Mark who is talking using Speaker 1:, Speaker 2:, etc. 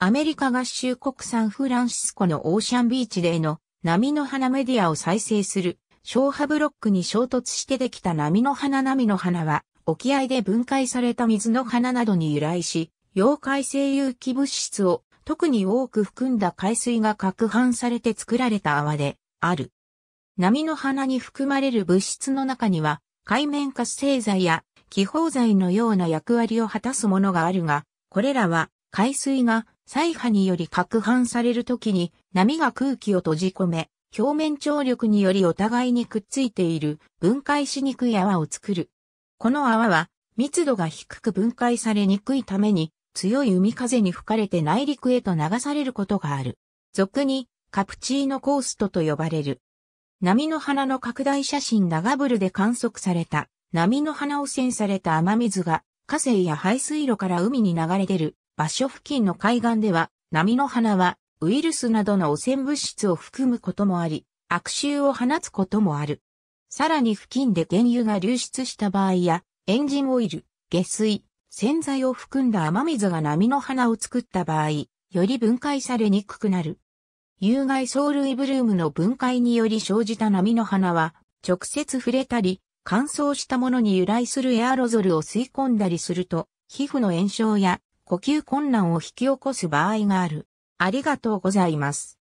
Speaker 1: アメリカ合衆国サンフランシスコのオーシャンビ
Speaker 2: ーチでの波の花メディアを再生する小波ブロックに衝突してできた波の花波の花は沖合で分解された水の花などに由来し、溶解性有機物質を特に多く含んだ海水が攪拌されて作られた泡である。波の花に含まれる物質の中には海面活性剤や気泡剤のような役割を果たすものがあるが、これらは海水が再波により攪拌される時に波が空気を閉じ込め、表面張力によりお互いにくっついている分解しにくい泡を作る。この泡は密度が低く分解されにくいために強い海風に吹かれて内陸へと流されることがある。俗にカプチーノコーストと呼ばれる。波の花の拡大写真ダガブルで観測された波の花汚染された雨水が河川や排水路から海に流れ出る場所付近の海岸では、波の花はウイルスなどの汚染物質を含むこともあり、悪臭を放つこともある。さらに付近で原油が流出した場合や、エンジンオイル、下水、洗剤を含んだ雨水が波の花を作った場合、より分解されにくくなる。有害藻類ブルームの分解により生じた波の花は、直接触れたり、乾燥したものに由来するエアロゾルを吸い込んだりすると、皮膚の炎症や
Speaker 1: 呼吸困難を引き起こす場合がある。ありがとうございます。